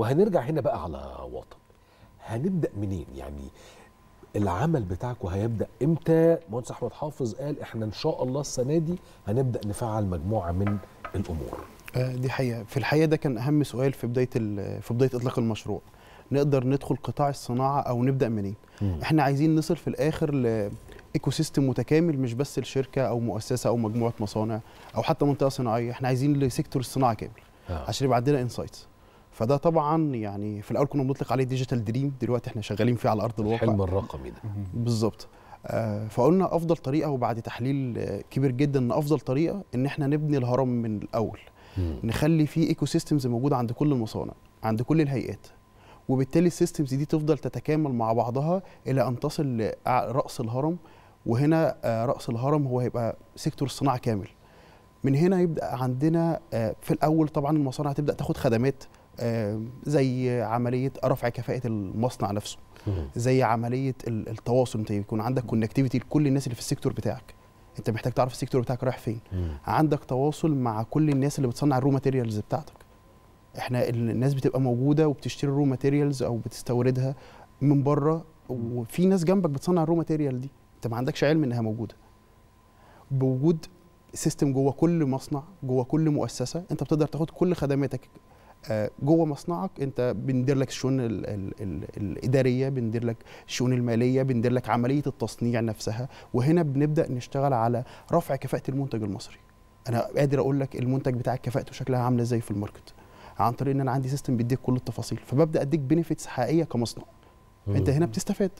وهنرجع هنا بقى على وطن هنبدا منين يعني العمل بتاعكم هيبدا امتى مهندس احمد حافظ قال احنا ان شاء الله السنه دي هنبدا نفعل مجموعه من الامور آه، دي حقيقه في الحقيقه ده كان اهم سؤال في بدايه في بدايه اطلاق المشروع نقدر ندخل قطاع الصناعه او نبدا منين مم. احنا عايزين نصل في الاخر ل ايكو سيستم متكامل مش بس لشركه او مؤسسه او مجموعه مصانع او حتى منطقه صناعيه احنا عايزين لسيكتور الصناعه كامل آه. عشان يبقى عندنا انسايتس فده طبعا يعني في الاول كنا بنطلق عليه ديجيتال دريم دلوقتي احنا شغالين فيه على ارض الواقع الحلم الرقمي ده بالظبط آه، فقلنا افضل طريقه وبعد تحليل كبير جدا ان افضل طريقه ان احنا نبني الهرم من الاول مم. نخلي فيه ايكو سيستمز موجوده عند كل المصانع عند كل الهيئات وبالتالي السيستمز دي تفضل تتكامل مع بعضها الى ان تصل لراس الهرم وهنا آه، راس الهرم هو هيبقى سيكتور الصناعه كامل من هنا يبدا عندنا آه، في الاول طبعا المصانع تبدا تاخد خدمات آه، زي عمليه رفع كفاءه المصنع نفسه زي عمليه التواصل انت يكون عندك كونكتيفيتي لكل الناس اللي في السيكتور بتاعك انت محتاج تعرف السيكتور بتاعك رايح فين عندك تواصل مع كل الناس اللي بتصنع الرو ماتيريالز بتاعتك احنا الناس بتبقى موجوده وبتشتري الرو ماتيريالز او بتستوردها من بره وفي ناس جنبك بتصنع الرو ماتيريال دي انت ما عندكش علم انها موجوده بوجود سيستم جوه كل مصنع جوه كل مؤسسه انت بتقدر تاخد كل خدماتك آه، جوه مصنعك انت بندير لك الشؤون الاداريه بندير لك الشؤون الماليه بندير لك عمليه التصنيع نفسها وهنا بنبدا نشتغل على رفع كفاءه المنتج المصري انا قادر اقول لك المنتج بتاعك كفاءته شكلها عامله ازاي في الماركت عن طريق ان انا عندي سيستم بيديك كل التفاصيل فببدا اديك بنفيتس حقيقيه كمصنع انت هنا بتستفاد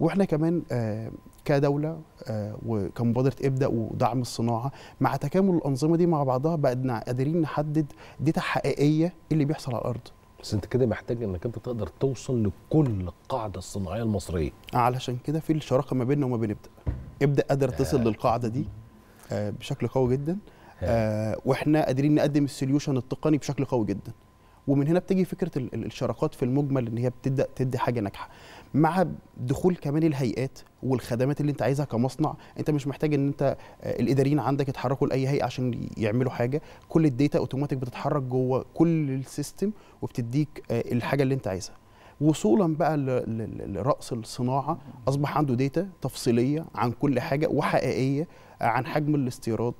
واحنا كمان آه، كدوله آه، وكمبادره ابدا ودعم الصناعه مع تكامل الانظمه دي مع بعضها بقينا قادرين نحدد داتا حقيقيه اللي بيحصل على الارض بس انت كده محتاج انك انت تقدر توصل لكل القاعده الصناعيه المصريه آه، علشان كده في الشراكه ما بيننا وما بين ابدا ابدا قادر تصل للقاعده دي بشكل قوي جدا واحنا قادرين نقدم السوليوشن التقني بشكل قوي جدا ومن هنا بتيجي فكره الشراكات في المجمل ان هي بتبدا تدي حاجه ناجحه مع دخول كمان الهيئات والخدمات اللي انت عايزها كمصنع انت مش محتاج ان انت آه، الاداريين عندك يتحركوا لاي هيئه عشان يعملوا حاجه كل الداتا اوتوماتيك بتتحرك جوه كل السيستم وبتديك آه، الحاجه اللي انت عايزها وصولا بقى لراس الصناعه اصبح عنده داتا تفصيليه عن كل حاجه وحقيقيه آه، عن حجم الاستيراد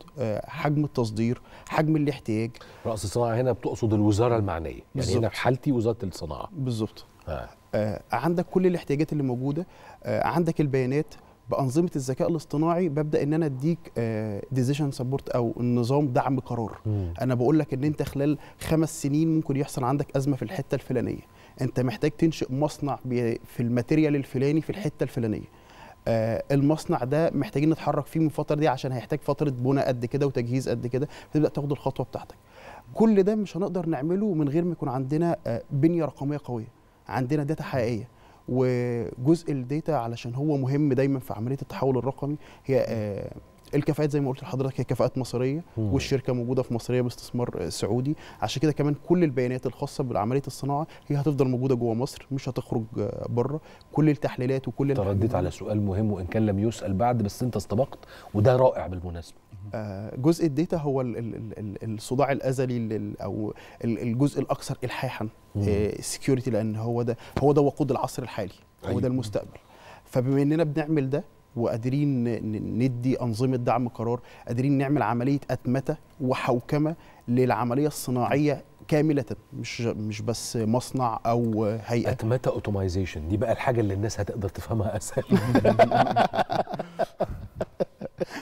حجم التصدير حجم الاحتياج راس الصناعه هنا بتقصد الوزاره المعنيه بالزبط. يعني هنا في حالتي وزاره الصناعه بالظبط آه، عندك كل الاحتياجات اللي موجوده آه، عندك البيانات بانظمه الذكاء الاصطناعي ببدا ان انا اديك ديسيشن آه، سبورت او نظام دعم قرار مم. انا بقول لك ان انت خلال خمس سنين ممكن يحصل عندك ازمه في الحته الفلانيه انت محتاج تنشئ مصنع في الماتيريال الفلاني في الحته الفلانيه المصنع ده محتاجين نتحرك فيه من الفتره دي عشان هيحتاج فتره بناء قد كده وتجهيز قد كده فتبدا تاخد الخطوه بتاعتك كل ده مش هنقدر نعمله من غير ما يكون عندنا بنيه رقميه قويه عندنا داتا حقيقيه وجزء الداتا علشان هو مهم دايما في عمليه التحول الرقمي هي آه، الكفاءات زي ما قلت لحضرتك هي كفاءات مصريه مم. والشركه موجوده في مصريه باستثمار آه، سعودي عشان كده كمان كل البيانات الخاصه بعمليه الصناعه هي هتفضل موجوده جوه مصر مش هتخرج آه، بره كل التحليلات وكل ترددت على سؤال مهم وان كان لم يسال بعد بس انت استبقت وده رائع بالمناسبه آه، جزء الداتا هو الصداع الازلي او الجزء الاكثر الحاحا سكيورتي لان هو ده هو ده وقود العصر الحالي هو أيوة. ده المستقبل فبما اننا بنعمل ده وقادرين ندي انظمه دعم قرار قادرين نعمل عمليه اتمته وحوكمه للعمليه الصناعيه كامله مش مش بس مصنع او هيئه اتمته اوتومايزيشن دي بقى الحاجه اللي الناس هتقدر تفهمها اسهل